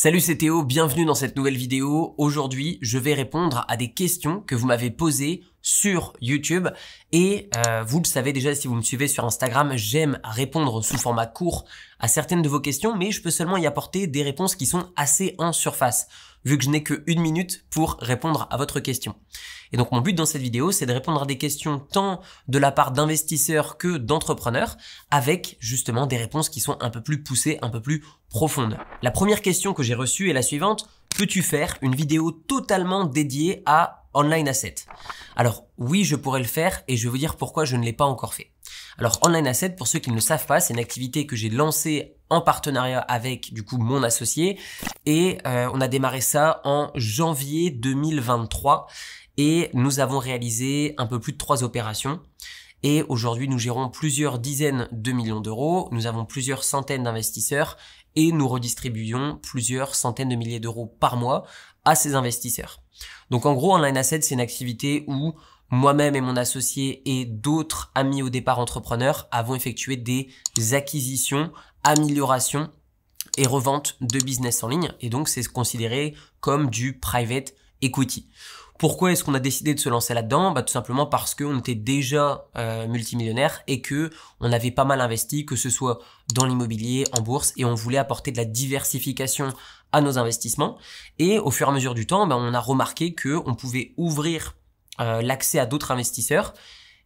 Salut, c'est Théo, bienvenue dans cette nouvelle vidéo. Aujourd'hui, je vais répondre à des questions que vous m'avez posées sur YouTube. Et euh, vous le savez déjà si vous me suivez sur Instagram, j'aime répondre sous format court à certaines de vos questions, mais je peux seulement y apporter des réponses qui sont assez en surface vu que je n'ai qu'une minute pour répondre à votre question. Et donc mon but dans cette vidéo, c'est de répondre à des questions tant de la part d'investisseurs que d'entrepreneurs, avec justement des réponses qui sont un peu plus poussées, un peu plus profondes. La première question que j'ai reçue est la suivante. Peux-tu faire une vidéo totalement dédiée à Online Asset Alors oui, je pourrais le faire et je vais vous dire pourquoi je ne l'ai pas encore fait. Alors Online Asset, pour ceux qui ne le savent pas, c'est une activité que j'ai lancée en partenariat avec du coup mon associé et euh, on a démarré ça en janvier 2023 et nous avons réalisé un peu plus de trois opérations. Et aujourd'hui, nous gérons plusieurs dizaines de millions d'euros, nous avons plusieurs centaines d'investisseurs et nous redistribuons plusieurs centaines de milliers d'euros par mois à ces investisseurs. Donc en gros, Online Asset, c'est une activité où moi-même et mon associé et d'autres amis au départ entrepreneurs avons effectué des acquisitions, améliorations et reventes de business en ligne. Et donc, c'est considéré comme du private equity. Pourquoi est-ce qu'on a décidé de se lancer là-dedans bah, Tout simplement parce qu'on était déjà euh, multimillionnaire et que on avait pas mal investi, que ce soit dans l'immobilier, en bourse, et on voulait apporter de la diversification à nos investissements. Et au fur et à mesure du temps, bah, on a remarqué que on pouvait ouvrir euh, l'accès à d'autres investisseurs.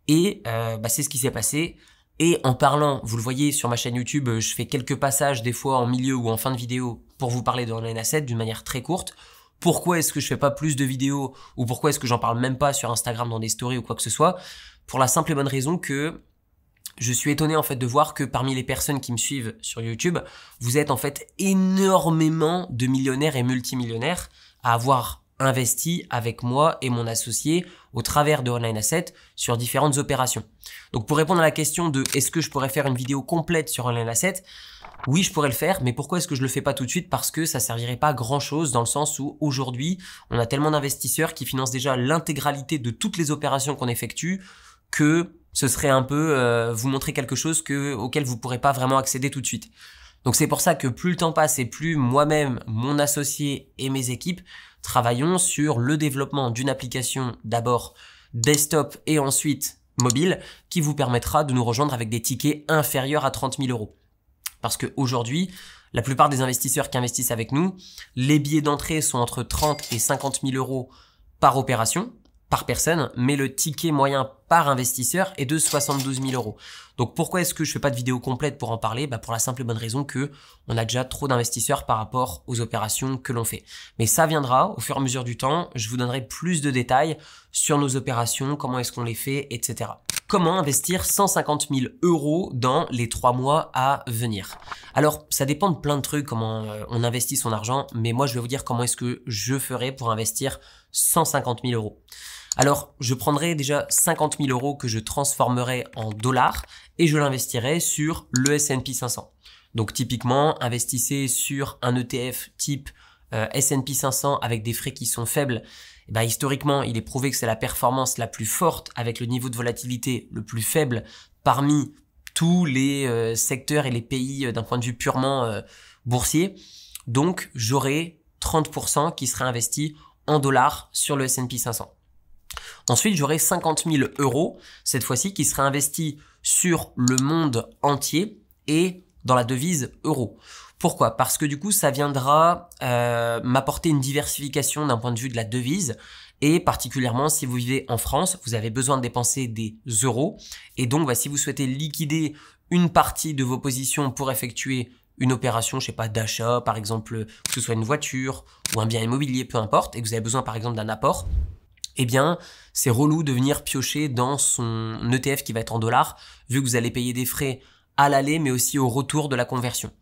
Et euh, bah, c'est ce qui s'est passé. Et en parlant, vous le voyez sur ma chaîne YouTube, euh, je fais quelques passages des fois en milieu ou en fin de vidéo pour vous parler de Online Asset d'une manière très courte. Pourquoi est-ce que je fais pas plus de vidéos ou pourquoi est-ce que j'en parle même pas sur Instagram dans des stories ou quoi que ce soit Pour la simple et bonne raison que je suis étonné en fait de voir que parmi les personnes qui me suivent sur YouTube, vous êtes en fait énormément de millionnaires et multimillionnaires à avoir investi avec moi et mon associé au travers de Online Asset sur différentes opérations. Donc pour répondre à la question de est-ce que je pourrais faire une vidéo complète sur Online Asset, oui, je pourrais le faire, mais pourquoi est-ce que je le fais pas tout de suite Parce que ça servirait pas à grand chose dans le sens où aujourd'hui, on a tellement d'investisseurs qui financent déjà l'intégralité de toutes les opérations qu'on effectue que ce serait un peu euh, vous montrer quelque chose auquel vous pourrez pas vraiment accéder tout de suite. Donc c'est pour ça que plus le temps passe et plus moi-même, mon associé et mes équipes travaillons sur le développement d'une application d'abord desktop et ensuite mobile qui vous permettra de nous rejoindre avec des tickets inférieurs à 30 000 euros. Parce qu'aujourd'hui, la plupart des investisseurs qui investissent avec nous, les billets d'entrée sont entre 30 et 50 000 euros par opération, par personne, mais le ticket moyen par investisseur est de 72 000 euros. Donc pourquoi est-ce que je fais pas de vidéo complète pour en parler bah Pour la simple et bonne raison que on a déjà trop d'investisseurs par rapport aux opérations que l'on fait. Mais ça viendra au fur et à mesure du temps. Je vous donnerai plus de détails sur nos opérations, comment est-ce qu'on les fait, etc. Comment investir 150 000 euros dans les trois mois à venir Alors, ça dépend de plein de trucs, comment euh, on investit son argent, mais moi, je vais vous dire comment est-ce que je ferai pour investir 150 000 euros. Alors, je prendrai déjà 50 000 euros que je transformerai en dollars et je l'investirai sur le S&P 500. Donc, typiquement, investissez sur un ETF type euh, S&P 500 avec des frais qui sont faibles. Et eh ben, historiquement, il est prouvé que c'est la performance la plus forte avec le niveau de volatilité le plus faible parmi tous les euh, secteurs et les pays euh, d'un point de vue purement boursier. Donc, j'aurai 30% qui serait investi en dollars sur le S&P 500. Ensuite, j'aurai 50 000 euros, cette fois-ci, qui seraient investi sur le monde entier et dans la devise euro. Pourquoi Parce que du coup, ça viendra euh, m'apporter une diversification d'un point de vue de la devise. Et particulièrement, si vous vivez en France, vous avez besoin de dépenser des euros. Et donc, bah, si vous souhaitez liquider une partie de vos positions pour effectuer une opération, je sais pas, d'achat, par exemple, que ce soit une voiture ou un bien immobilier, peu importe, et que vous avez besoin, par exemple, d'un apport, eh bien, c'est relou de venir piocher dans son ETF qui va être en dollars, vu que vous allez payer des frais à l'aller, mais aussi au retour de la conversion.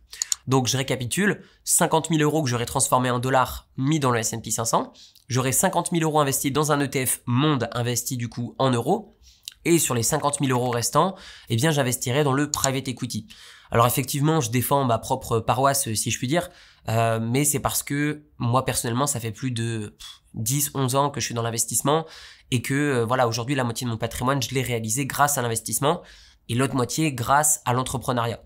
Donc, je récapitule, 50 000 euros que j'aurais transformé en dollars mis dans le S&P 500, j'aurais 50 000 euros investis dans un ETF monde investi du coup en euros, et sur les 50 000 euros restants, eh bien, j'investirais dans le private equity. Alors effectivement, je défends ma propre paroisse, si je puis dire, euh, mais c'est parce que moi personnellement, ça fait plus de 10, 11 ans que je suis dans l'investissement et que euh, voilà, aujourd'hui, la moitié de mon patrimoine, je l'ai réalisé grâce à l'investissement et l'autre moitié grâce à l'entrepreneuriat.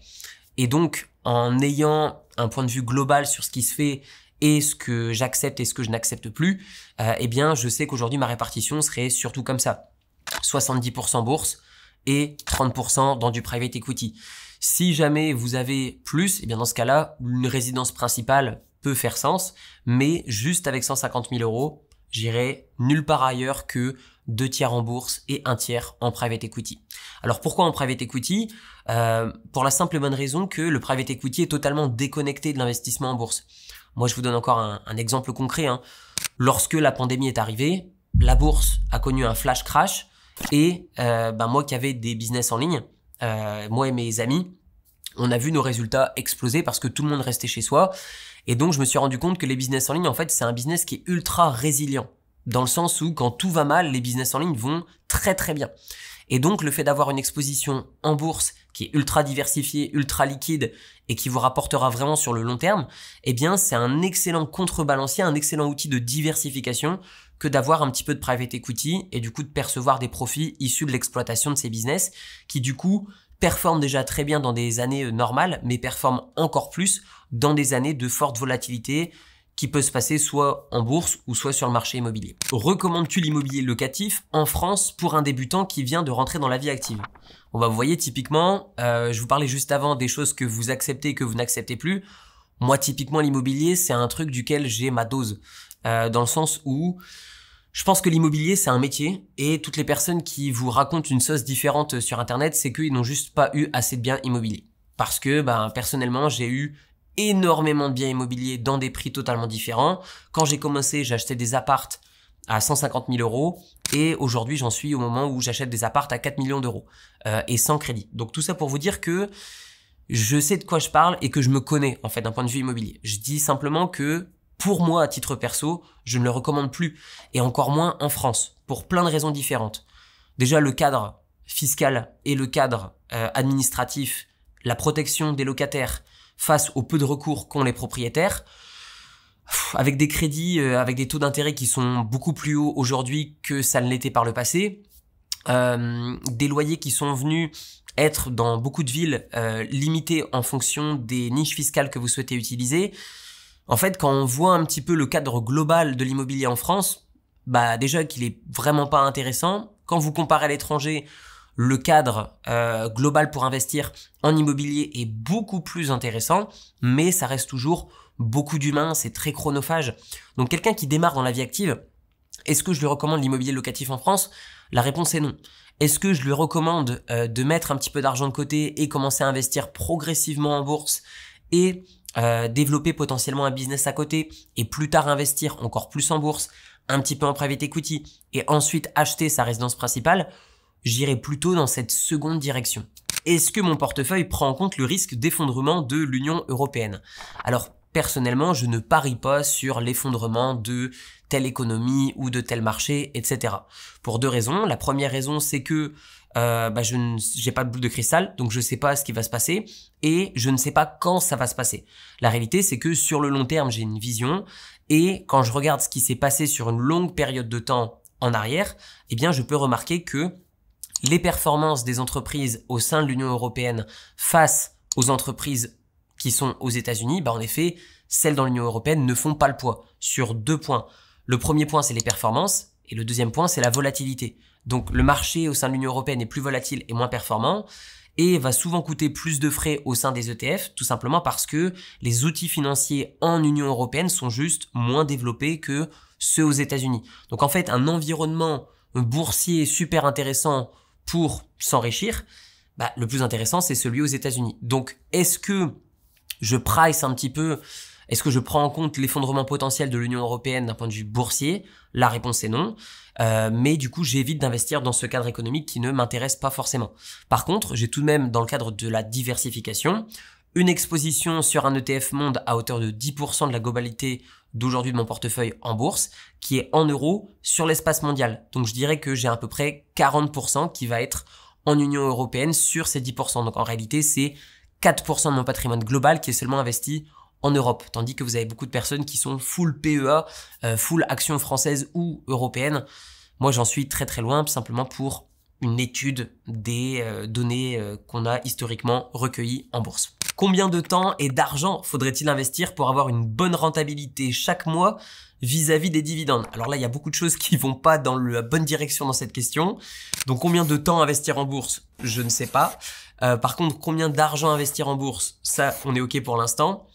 Et donc, en ayant un point de vue global sur ce qui se fait et ce que j'accepte et ce que je n'accepte plus, euh, eh bien, je sais qu'aujourd'hui, ma répartition serait surtout comme ça. 70% bourse et 30% dans du private equity. Si jamais vous avez plus, et eh bien dans ce cas-là, une résidence principale peut faire sens, mais juste avec 150 000 euros, j'irai nulle part ailleurs que deux tiers en bourse et un tiers en private equity. Alors pourquoi en private equity euh, Pour la simple et bonne raison que le private equity est totalement déconnecté de l'investissement en bourse. Moi, je vous donne encore un, exemple concret. Hein. Lorsque la pandémie est arrivée, la bourse a connu un flash crash et euh, ben, moi qui avais des business en ligne, euh, moi et mes amis, on a vu nos résultats exploser parce que tout le monde restait chez soi. Et donc, je me suis rendu compte que les business en ligne, en fait, c'est un business qui est ultra résilient. Dans le sens où, quand tout va mal, les business en ligne vont très très bien. Et donc, le fait d'avoir une exposition en bourse qui est ultra diversifiée, ultra liquide et qui vous rapportera vraiment sur le long terme, eh bien, c'est un excellent contrebalancier, un excellent outil de diversification que d'avoir un petit peu de private equity et du coup de percevoir des profits issus de l'exploitation de ces business qui du coup performent déjà très bien dans des années euh, normales mais performent encore plus dans des années de forte volatilité qui peut se passer soit en bourse ou soit sur le marché immobilier. Recommandes-tu l'immobilier locatif en France pour un débutant qui vient de rentrer dans la vie active On va bah, vous voyez typiquement, euh, je vous parlais juste avant des choses que vous acceptez et que vous n'acceptez plus. Moi typiquement l'immobilier c'est un truc duquel j'ai ma dose. Euh, dans le sens où je pense que l'immobilier, c'est un métier et toutes les personnes qui vous racontent une sauce différente sur Internet, c'est qu'ils n'ont juste pas eu assez de biens immobiliers. Parce que, ben, personnellement, j'ai eu énormément de biens immobiliers dans des prix totalement différents. Quand j'ai commencé, j'achetais des appartes à 150 000 euros et aujourd'hui, j'en suis au moment où j'achète des appartes à 4 millions d'euros euh, et sans crédit. Donc tout ça pour vous dire que je sais de quoi je parle et que je me connais en fait d'un point de vue immobilier. Je dis simplement que pour moi, à titre perso, je ne le recommande plus, et encore moins en France, pour plein de raisons différentes. Déjà, le cadre fiscal et le cadre euh, administratif, la protection des locataires face au peu de recours qu'ont les propriétaires, avec des crédits, euh, avec des taux d'intérêt qui sont beaucoup plus hauts aujourd'hui que ça ne l'était par le passé, euh, des loyers qui sont venus être dans beaucoup de villes limités en fonction des niches fiscales que vous souhaitez utiliser, en fait, quand on voit un petit peu le cadre global de l'immobilier en France, bah déjà qu'il est vraiment pas intéressant. Quand vous comparez à l'étranger, le cadre euh, global pour investir en immobilier est beaucoup plus intéressant, mais ça reste toujours beaucoup d'humains, c'est très chronophage. Donc quelqu'un qui démarre dans la vie active, est-ce que je lui recommande l'immobilier locatif en France La réponse est non. Est-ce que je lui recommande euh, de mettre un petit peu d'argent de côté et commencer à investir progressivement en bourse et euh, développer potentiellement un business à côté et plus tard investir encore plus en bourse, un petit peu en private equity et ensuite acheter sa résidence principale, j'irai plutôt dans cette seconde direction. Est-ce que mon portefeuille prend en compte le risque d'effondrement de l'Union européenne Alors, personnellement, je ne parie pas sur l'effondrement de telle économie ou de tel marché, etc. Pour deux raisons. La première raison, c'est que euh, bah, je n'ai pas de boule de cristal, donc je ne sais pas ce qui va se passer et je ne sais pas quand ça va se passer. La réalité, c'est que sur le long terme, j'ai une vision et quand je regarde ce qui s'est passé sur une longue période de temps en arrière, eh bien, je peux remarquer que les performances des entreprises au sein de l'Union européenne face aux entreprises qui sont aux États-Unis, bah en effet, celles dans l'Union européenne ne font pas le poids sur deux points. Le premier point, c'est les performances, et le deuxième point, c'est la volatilité. Donc le marché au sein de l'Union européenne est plus volatile et moins performant, et va souvent coûter plus de frais au sein des ETF, tout simplement parce que les outils financiers en Union européenne sont juste moins développés que ceux aux États-Unis. Donc en fait, un environnement boursier super intéressant pour s'enrichir, bah, le plus intéressant, c'est celui aux États-Unis. Donc, est-ce que je price un petit peu. Est-ce que je prends en compte l'effondrement potentiel de l'Union européenne d'un point de vue boursier La réponse est non. Euh, mais du coup, j'évite d'investir dans ce cadre économique qui ne m'intéresse pas forcément. Par contre, j'ai tout de même, dans le cadre de la diversification, une exposition sur un ETF monde à hauteur de 10% de la globalité d'aujourd'hui de mon portefeuille en bourse, qui est en euros sur l'espace mondial. Donc je dirais que j'ai à peu près 40% qui va être en Union européenne sur ces 10%. Donc en réalité, c'est 4% de mon patrimoine global qui est seulement investi en Europe, tandis que vous avez beaucoup de personnes qui sont full PEA, euh, full action française ou européenne. Moi, j'en suis très très loin, simplement pour une étude des euh, données euh, qu'on a historiquement recueillies en bourse. Combien de temps et d'argent faudrait-il investir pour avoir une bonne rentabilité chaque mois vis-à-vis des dividendes Alors là, il y a beaucoup de choses qui vont pas dans la bonne direction dans cette question. Donc combien de temps investir en bourse Je ne sais pas. Euh, par contre, combien d'argent investir en bourse Ça, on est OK pour l'instant.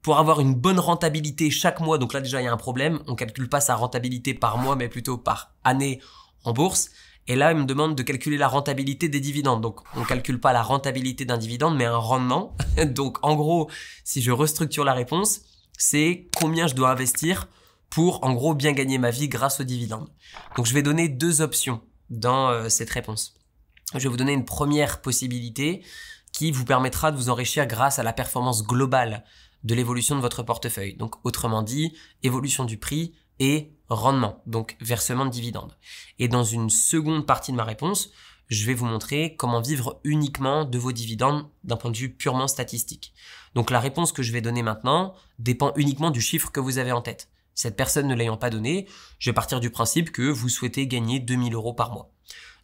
Pour avoir une bonne rentabilité chaque mois, donc là déjà il y a un problème, on ne calcule pas sa rentabilité par mois, mais plutôt par année en bourse. Et là, il me demande de calculer la rentabilité des dividendes. Donc, on ne calcule pas la rentabilité d'un dividende, mais un rendement. Donc, en gros, si je restructure la réponse, c'est combien je dois investir pour, en gros, bien gagner ma vie grâce aux dividendes. Donc, je vais donner deux options dans euh, cette réponse. Je vais vous donner une première possibilité qui vous permettra de vous enrichir grâce à la performance globale de l'évolution de votre portefeuille. Donc, autrement dit, évolution du prix et rendement, donc versement de dividendes. Et dans une seconde partie de ma réponse, je vais vous montrer comment vivre uniquement de vos dividendes d'un point de vue purement statistique. Donc la réponse que je vais donner maintenant dépend uniquement du chiffre que vous avez en tête. Cette personne ne l'ayant pas donné, je vais partir du principe que vous souhaitez gagner 2000 euros par mois.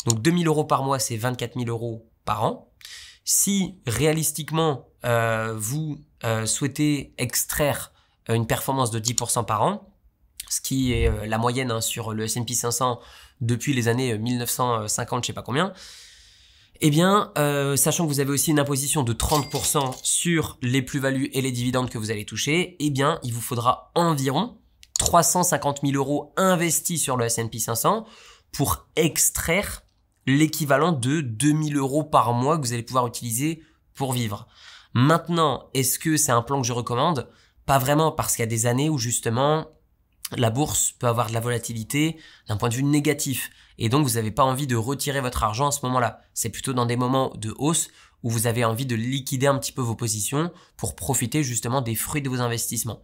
Donc 2000 euros par mois, c'est 24 000 euros par an. Si réalistiquement, euh, vous euh, souhaitez extraire euh, une performance de 10% par an, ce qui est euh, la moyenne hein, sur le S&P 500 depuis les années 1950, euh, je sais pas combien. Eh bien, euh, sachant que vous avez aussi une imposition de 30% sur les plus-values et les dividendes que vous allez toucher, eh bien, il vous faudra environ 350 000 euros investis sur le S&P 500 pour extraire l'équivalent de 2 000 euros par mois que vous allez pouvoir utiliser pour vivre. Maintenant, est-ce que c'est un plan que je recommande Pas vraiment, parce qu'il y a des années où justement, la bourse peut avoir de la volatilité d'un point de vue négatif. Et donc, vous n'avez pas envie de retirer votre argent à ce moment-là. C'est plutôt dans des moments de hausse où vous avez envie de liquider un petit peu vos positions pour profiter justement des fruits de vos investissements.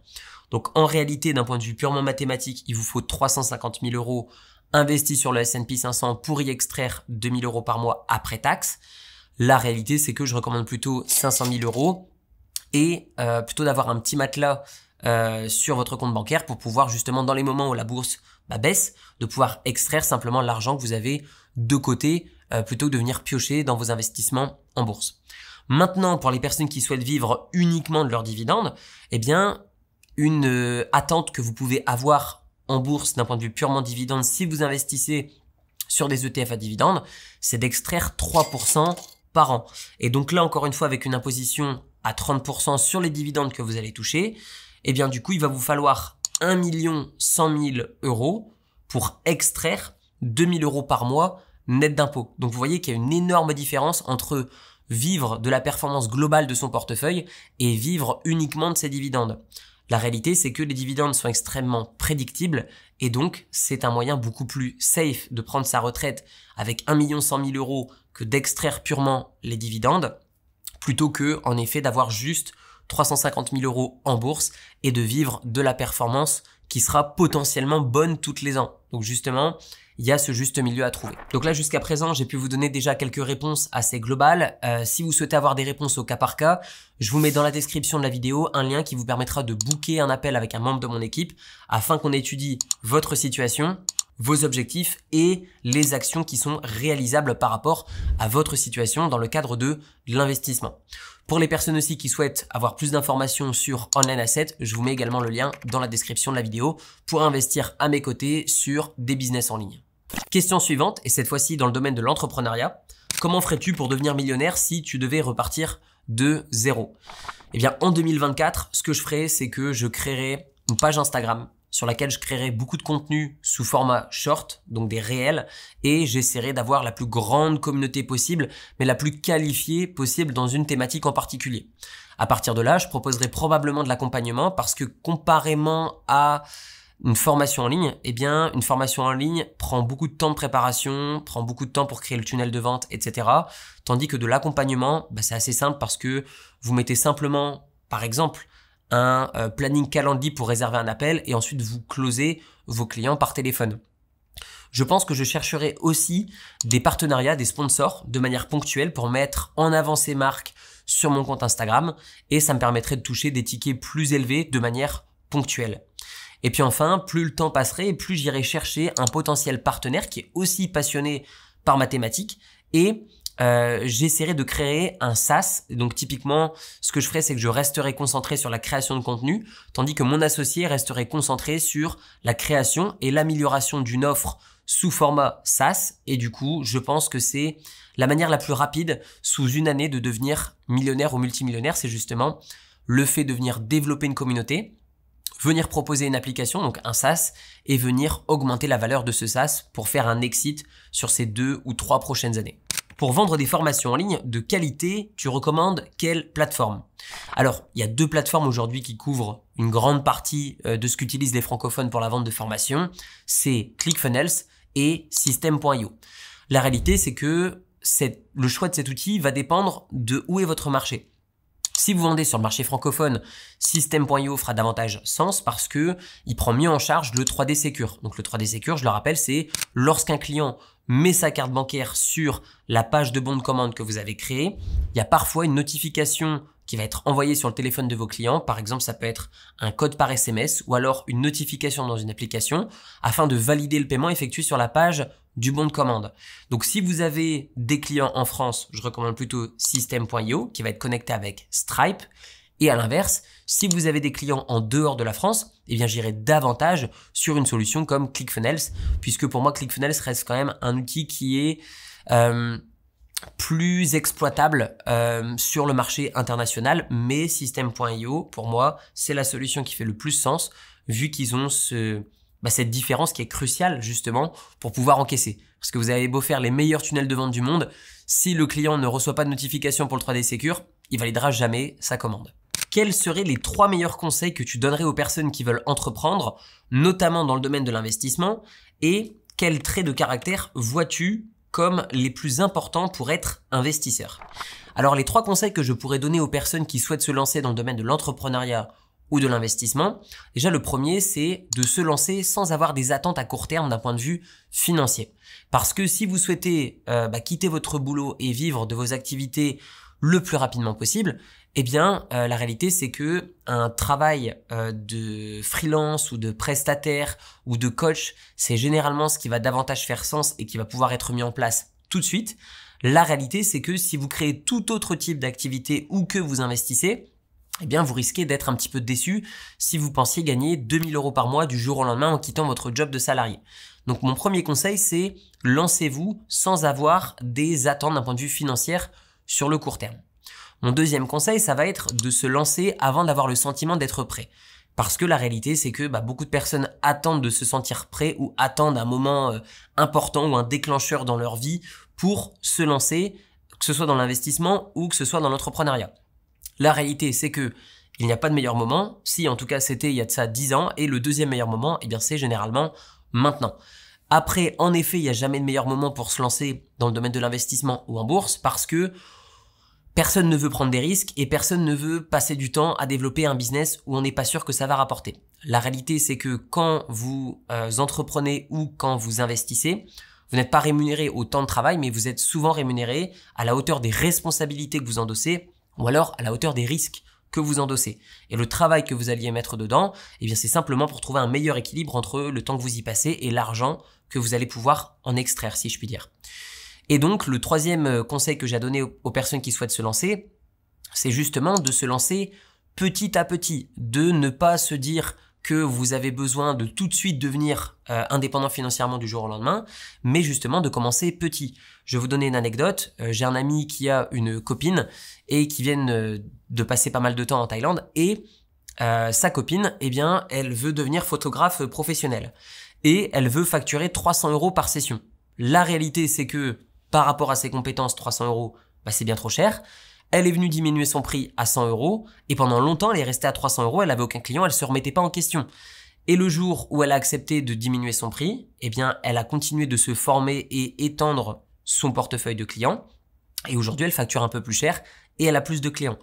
Donc, en réalité, d'un point de vue purement mathématique, il vous faut 350 000 euros investis sur le S&P 500 pour y extraire 2000 euros par mois après taxe. La réalité, c'est que je recommande plutôt 500 000 euros et euh, plutôt d'avoir un petit matelas euh, sur votre compte bancaire pour pouvoir justement dans les moments où la bourse bah, baisse, de pouvoir extraire simplement l'argent que vous avez de côté euh, plutôt que de venir piocher dans vos investissements en bourse. Maintenant, pour les personnes qui souhaitent vivre uniquement de leurs dividendes, eh bien, une euh, attente que vous pouvez avoir en bourse d'un point de vue purement dividende si vous investissez sur des ETF à dividendes, c'est d'extraire 3% par an. Et donc là, encore une fois, avec une imposition à 30% sur les dividendes que vous allez toucher, et eh bien du coup, il va vous falloir 1 100 000 euros pour extraire 000 euros par mois net d'impôts. Donc vous voyez qu'il y a une énorme différence entre vivre de la performance globale de son portefeuille et vivre uniquement de ses dividendes. La réalité, c'est que les dividendes sont extrêmement prédictibles et donc c'est un moyen beaucoup plus safe de prendre sa retraite avec 1 100 000 euros que d'extraire purement les dividendes plutôt que, en effet, d'avoir juste 350 000 euros en bourse et de vivre de la performance qui sera potentiellement bonne toutes les ans. Donc justement, il y a ce juste milieu à trouver. Donc là, jusqu'à présent, j'ai pu vous donner déjà quelques réponses assez globales. Euh, si vous souhaitez avoir des réponses au cas par cas, je vous mets dans la description de la vidéo un lien qui vous permettra de booker un appel avec un membre de mon équipe afin qu'on étudie votre situation vos objectifs et les actions qui sont réalisables par rapport à votre situation dans le cadre de l'investissement. Pour les personnes aussi qui souhaitent avoir plus d'informations sur Online Asset, je vous mets également le lien dans la description de la vidéo pour investir à mes côtés sur des business en ligne. Question suivante, et cette fois-ci dans le domaine de l'entrepreneuriat. Comment ferais-tu pour devenir millionnaire si tu devais repartir de zéro Eh bien, en 2024, ce que je ferais, c'est que je créerais une page Instagram sur laquelle je créerai beaucoup de contenu sous format short, donc des réels, et j'essaierai d'avoir la plus grande communauté possible, mais la plus qualifiée possible dans une thématique en particulier. À partir de là, je proposerai probablement de l'accompagnement parce que comparément à une formation en ligne, eh bien, une formation en ligne prend beaucoup de temps de préparation, prend beaucoup de temps pour créer le tunnel de vente, etc. Tandis que de l'accompagnement, bah, c'est assez simple parce que vous mettez simplement, par exemple, un euh, planning calendrier pour réserver un appel et ensuite vous closez vos clients par téléphone. Je pense que je chercherai aussi des partenariats, des sponsors de manière ponctuelle pour mettre en avant ces marques sur mon compte Instagram et ça me permettrait de toucher des tickets plus élevés de manière ponctuelle. Et puis enfin, plus le temps passerait, plus j'irai chercher un potentiel partenaire qui est aussi passionné par ma thématique et euh, j'essaierai de créer un SaaS. Donc typiquement, ce que je ferai, c'est que je resterai concentré sur la création de contenu, tandis que mon associé resterait concentré sur la création et l'amélioration d'une offre sous format SaaS. Et du coup, je pense que c'est la manière la plus rapide sous une année de devenir millionnaire ou multimillionnaire, c'est justement le fait de venir développer une communauté, venir proposer une application, donc un SaaS, et venir augmenter la valeur de ce SaaS pour faire un exit sur ces deux ou trois prochaines années. Pour vendre des formations en ligne de qualité, tu recommandes quelle plateforme Alors, il y a deux plateformes aujourd'hui qui couvrent une grande partie euh, de ce qu'utilisent les francophones pour la vente de formations. C'est ClickFunnels et System.io. La réalité, c'est que le choix de cet outil va dépendre de où est votre marché. Si vous vendez sur le marché francophone, System.io fera davantage sens parce que il prend mieux en charge le 3D Secure. Donc le 3D Secure, je le rappelle, c'est lorsqu'un client met sa carte bancaire sur la page de bon de commande que vous avez créée, il y a parfois une notification qui va être envoyée sur le téléphone de vos clients. Par exemple, ça peut être un code par SMS ou alors une notification dans une application afin de valider le paiement effectué sur la page du bon de commande. Donc si vous avez des clients en France, je recommande plutôt system.io qui va être connecté avec Stripe. Et à l'inverse, si vous avez des clients en dehors de la France, eh bien j'irai davantage sur une solution comme ClickFunnels, puisque pour moi ClickFunnels reste quand même un outil qui est euh, plus exploitable euh, sur le marché international, mais System.io, pour moi, c'est la solution qui fait le plus sens, vu qu'ils ont ce, bah, cette différence qui est cruciale justement pour pouvoir encaisser. Parce que vous avez beau faire les meilleurs tunnels de vente du monde, si le client ne reçoit pas de notification pour le 3D Secure, il validera jamais sa commande quels seraient les trois meilleurs conseils que tu donnerais aux personnes qui veulent entreprendre, notamment dans le domaine de l'investissement, et quels traits de caractère vois-tu comme les plus importants pour être investisseur Alors les trois conseils que je pourrais donner aux personnes qui souhaitent se lancer dans le domaine de l'entrepreneuriat ou de l'investissement, déjà le premier c'est de se lancer sans avoir des attentes à court terme d'un point de vue financier. Parce que si vous souhaitez euh, bah, quitter votre boulot et vivre de vos activités le plus rapidement possible, eh bien, euh, la réalité, c'est que un travail euh, de freelance ou de prestataire ou de coach, c'est généralement ce qui va davantage faire sens et qui va pouvoir être mis en place tout de suite. La réalité, c'est que si vous créez tout autre type d'activité ou que vous investissez, eh bien, vous risquez d'être un petit peu déçu si vous pensiez gagner 2000 euros par mois du jour au lendemain en quittant votre job de salarié. Donc, mon premier conseil, c'est lancez-vous sans avoir des attentes d'un point de vue financier sur le court terme. Mon deuxième conseil, ça va être de se lancer avant d'avoir le sentiment d'être prêt. Parce que la réalité, c'est que bah, beaucoup de personnes attendent de se sentir prêt ou attendent un moment euh, important ou un déclencheur dans leur vie pour se lancer, que ce soit dans l'investissement ou que ce soit dans l'entrepreneuriat. La réalité, c'est que il n'y a pas de meilleur moment. Si en tout cas c'était il y a de ça 10 ans, et le deuxième meilleur moment, eh bien c'est généralement maintenant. Après, en effet, il n'y a jamais de meilleur moment pour se lancer dans le domaine de l'investissement ou en bourse parce que Personne ne veut prendre des risques et personne ne veut passer du temps à développer un business où on n'est pas sûr que ça va rapporter. La réalité, c'est que quand vous euh, entreprenez ou quand vous investissez, vous n'êtes pas rémunéré au temps de travail, mais vous êtes souvent rémunéré à la hauteur des responsabilités que vous endossez ou alors à la hauteur des risques que vous endossez. Et le travail que vous alliez mettre dedans, eh bien, c'est simplement pour trouver un meilleur équilibre entre le temps que vous y passez et l'argent que vous allez pouvoir en extraire, si je puis dire. Et donc, le troisième euh, conseil que j'ai à donner aux personnes qui souhaitent se lancer, c'est justement de se lancer petit à petit, de ne pas se dire que vous avez besoin de tout de suite devenir euh, indépendant financièrement du jour au lendemain, mais justement de commencer petit. Je vais vous donner une anecdote. Euh, j'ai un ami qui a une copine et qui vient de passer pas mal de temps en Thaïlande et sa copine, eh bien, elle veut devenir photographe professionnelle et elle veut facturer 300 euros par session. La réalité, c'est que par rapport à ses compétences 300 euros, bah, c'est bien trop cher. Elle est venue diminuer son prix à 100 euros et pendant longtemps elle est restée à 300 euros, elle avait aucun client, elle se remettait pas en question. Et le jour où elle a accepté de diminuer son prix, eh bien elle a continué de se former et étendre son portefeuille de clients. Et aujourd'hui elle facture un peu plus cher et elle a plus de clients.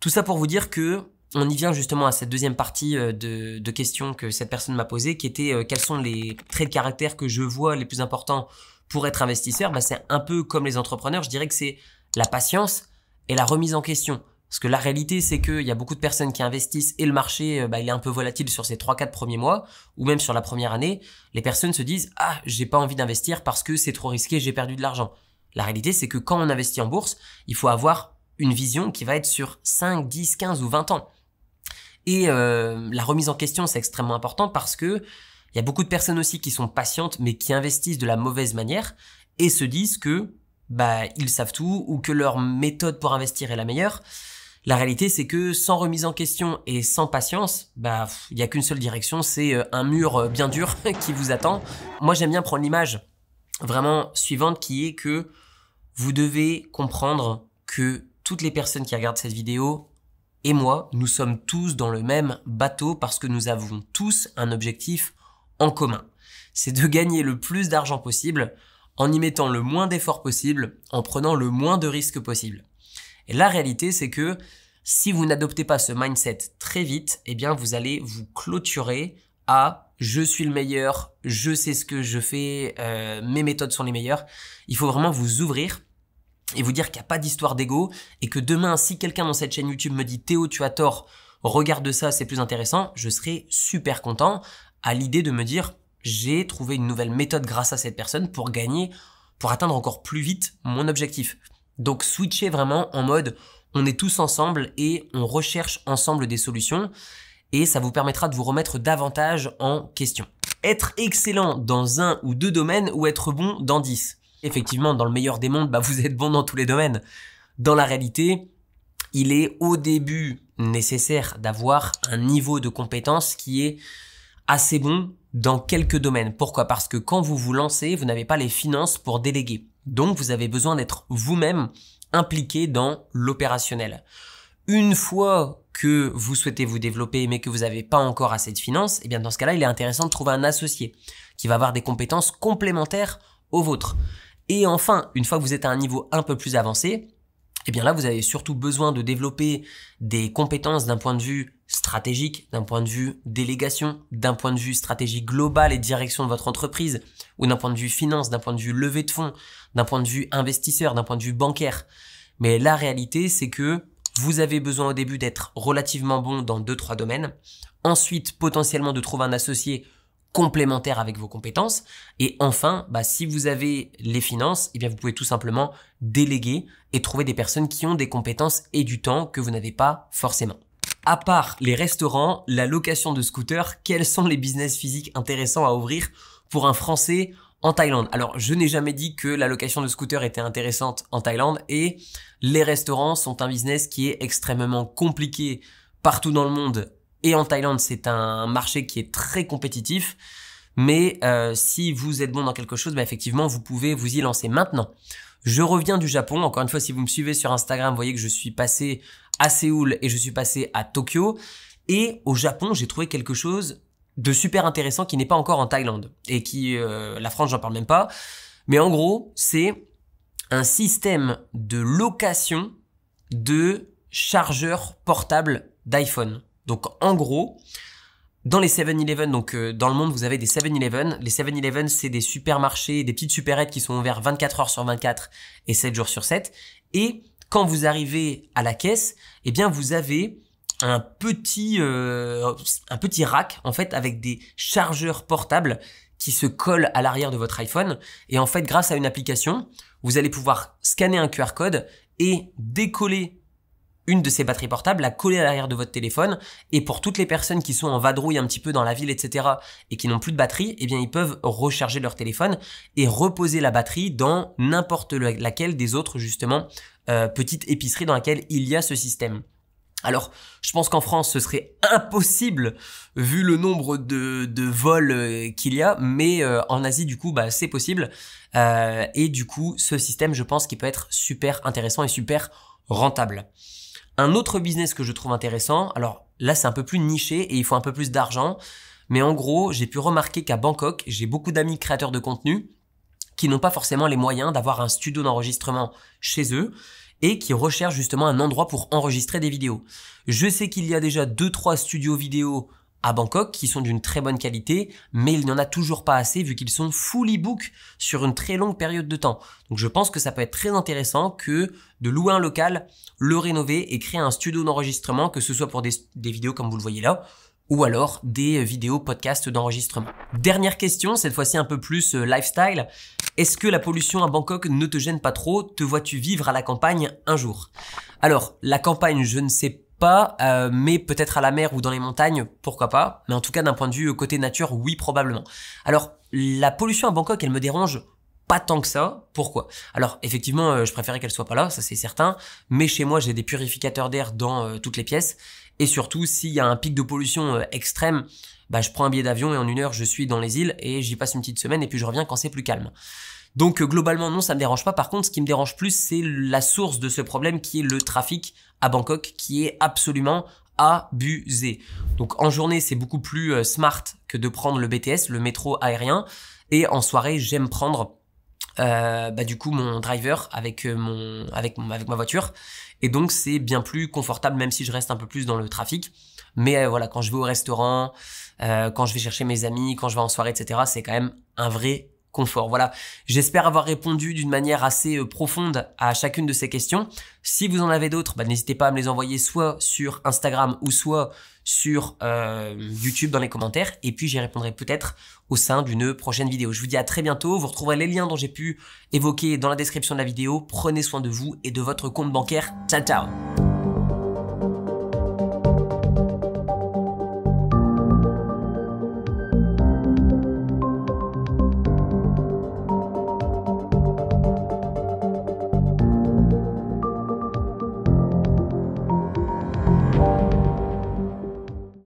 Tout ça pour vous dire que on y vient justement à cette deuxième partie euh, de, questions que cette personne m'a posée, qui était euh, quels sont les traits de caractère que je vois les plus importants pour être investisseur, bah, c'est un peu comme les entrepreneurs, je dirais que c'est la patience et la remise en question. Parce que la réalité, c'est qu'il y a beaucoup de personnes qui investissent et le marché, euh, bah, il est un peu volatile sur ces 3-4 premiers mois, ou même sur la première année. Les personnes se disent « Ah, j'ai pas envie d'investir parce que c'est trop risqué, j'ai perdu de l'argent ». La réalité, c'est que quand on investit en bourse, il faut avoir une vision qui va être sur 5, 10, 15 ou 20 ans. Et euh, la remise en question, c'est extrêmement important parce que il y a beaucoup de personnes aussi qui sont patientes, mais qui investissent de la mauvaise manière et se disent que bah ils savent tout ou que leur méthode pour investir est la meilleure. La réalité, c'est que sans remise en question et sans patience, bah il y a qu'une seule direction, c'est euh, un mur euh, bien dur qui vous attend. Moi, j'aime bien prendre l'image vraiment suivante qui est que vous devez comprendre que toutes les personnes qui regardent cette vidéo et moi, nous sommes tous dans le même bateau parce que nous avons tous un objectif en commun. C'est de gagner le plus d'argent possible en y mettant le moins d'efforts possible, en prenant le moins de risques possible. Et la réalité, c'est que si vous n'adoptez pas ce mindset très vite, eh bien, vous allez vous clôturer à je suis le meilleur, je sais ce que je fais, euh, mes méthodes sont les meilleures. Il faut vraiment vous ouvrir et vous dire qu'il n'y a pas d'histoire d'ego et que demain, si quelqu'un dans cette chaîne YouTube me dit Théo, tu as tort, regarde ça, c'est plus intéressant, je serai super content à l'idée de me dire j'ai trouvé une nouvelle méthode grâce à cette personne pour gagner, pour atteindre encore plus vite mon objectif. Donc switcher vraiment en mode on est tous ensemble et on recherche ensemble des solutions et ça vous permettra de vous remettre davantage en question. Être excellent dans un ou deux domaines ou être bon dans dix. Effectivement, dans le meilleur des mondes, bah, vous êtes bon dans tous les domaines. Dans la réalité, il est au début nécessaire d'avoir un niveau de compétence qui est assez bon dans quelques domaines. Pourquoi Parce que quand vous vous lancez, vous n'avez pas les finances pour déléguer. Donc vous avez besoin d'être vous-même impliqué dans l'opérationnel. Une fois que vous souhaitez vous développer mais que vous n'avez pas encore assez de finances, eh bien dans ce cas-là, il est intéressant de trouver un associé qui va avoir des compétences complémentaires aux vôtres. Et enfin, une fois que vous êtes à un niveau un peu plus avancé, eh bien là, vous avez surtout besoin de développer des compétences d'un point de vue stratégique, d'un point de vue délégation, d'un point de vue stratégie globale et direction de votre entreprise, ou d'un point de vue finance, d'un point de vue levée de fonds, d'un point de vue investisseur, d'un point de vue bancaire. Mais la réalité, c'est que vous avez besoin au début d'être relativement bon dans deux, trois domaines. Ensuite, potentiellement de trouver un associé complémentaire avec vos compétences. Et enfin, bah, si vous avez les finances, eh bien, vous pouvez tout simplement déléguer et trouver des personnes qui ont des compétences et du temps que vous n'avez pas forcément à part les restaurants, la location de scooters, quels sont les business physiques intéressants à ouvrir pour un Français en Thaïlande. Alors, je n'ai jamais dit que la location de scooters était intéressante en Thaïlande et les restaurants sont un business qui est extrêmement compliqué partout dans le monde et en Thaïlande, c'est un marché qui est très compétitif. Mais euh, si vous êtes bon dans quelque chose, bah, effectivement, vous pouvez vous y lancer maintenant. Je reviens du Japon. Encore une fois, si vous me suivez sur Instagram, vous voyez que je suis passé à Séoul et je suis passé à Tokyo. Et au Japon, j'ai trouvé quelque chose de super intéressant qui n'est pas encore en Thaïlande et qui euh, la France j'en parle même pas mais en gros c'est un système de location de chargeurs portables d'iPhone donc en gros dans les 7-Eleven, donc euh, dans le monde, vous avez des 7-Eleven. Les 7-Eleven, c'est des supermarchés, des petites supérettes qui sont ouverts 24 heures sur 24 et 7 jours sur 7. Et quand vous arrivez à la caisse, eh bien vous avez un petit euh, un petit rack en fait avec des chargeurs portables qui se collent à l'arrière de votre iPhone et en fait grâce à une application, vous allez pouvoir scanner un QR code et décoller une de ces batteries portables la coller à l'arrière de votre téléphone. Et pour toutes les personnes qui sont en vadrouille un petit peu dans la ville, etc., et qui n'ont plus de batterie, eh bien, ils peuvent recharger leur téléphone et reposer la batterie dans n'importe laquelle des autres, justement, euh, petites épiceries dans laquelle il y a ce système. Alors, je pense qu'en France, ce serait impossible vu le nombre de, de vols euh, qu'il y a, mais euh, en Asie, du coup, bah, c'est possible. Euh, et du coup, ce système, je pense qu'il peut être super intéressant et super rentable. Un autre business que je trouve intéressant, alors là c'est un peu plus niché et il faut un peu plus d'argent, mais en gros j'ai pu remarquer qu'à Bangkok j'ai beaucoup d'amis créateurs de contenu qui n'ont pas forcément les moyens d'avoir un studio d'enregistrement chez eux et qui recherchent justement un endroit pour enregistrer des vidéos. Je sais qu'il y a déjà 2-3 studios vidéo à Bangkok qui sont d'une très bonne qualité, mais il n'y en a toujours pas assez vu qu'ils sont full ebook sur une très longue période de temps. Donc je pense que ça peut être très intéressant que de louer un local, le rénover et créer un studio d'enregistrement, que ce soit pour des, vidéos comme vous le voyez là, ou alors des euh, vidéos podcast d'enregistrement. Dernière question, cette fois-ci un peu plus euh, lifestyle. Est-ce que la pollution à Bangkok ne te gêne pas trop Te vois-tu vivre à la campagne un jour Alors, la campagne, je ne sais pas pas, euh, mais peut-être à la mer ou dans les montagnes, pourquoi pas. Mais en tout cas, d'un point de vue euh, côté nature, oui, probablement. Alors, la pollution à Bangkok, elle me dérange pas tant que ça. Pourquoi Alors effectivement, euh, je préférais qu'elle soit pas là, ça c'est certain. Mais chez moi, j'ai des purificateurs d'air dans toutes les pièces. Et surtout, s'il y a un pic de pollution extrême, bah, je prends un billet d'avion et en une heure, je suis dans les îles et j'y passe une petite semaine et puis je reviens quand c'est plus calme. Donc euh, globalement non, ça me dérange pas. Par contre, ce qui me dérange plus, c'est la source de ce problème qui est le trafic à Bangkok, qui est absolument abusé. Donc en journée, c'est beaucoup plus euh, smart que de prendre le BTS, le métro aérien. Et en soirée, j'aime prendre euh, bah, du coup mon driver avec mon avec mon, avec ma voiture et donc c'est bien plus confortable même si je reste un peu plus dans le trafic mais voilà quand je vais au restaurant quand je vais chercher mes amis quand je vais en soirée etc c'est quand même un vrai confort. Voilà, j'espère avoir répondu d'une manière assez euh, profonde à chacune de ces questions. Si vous en avez d'autres, bah, n'hésitez pas à me les envoyer soit sur Instagram ou soit sur euh, YouTube dans les commentaires et puis j'y répondrai peut-être au sein d'une prochaine vidéo. Je vous dis à très bientôt, vous retrouverez les liens dont j'ai pu évoquer dans la description de la vidéo. Prenez soin de vous et de votre compte bancaire. Ciao ciao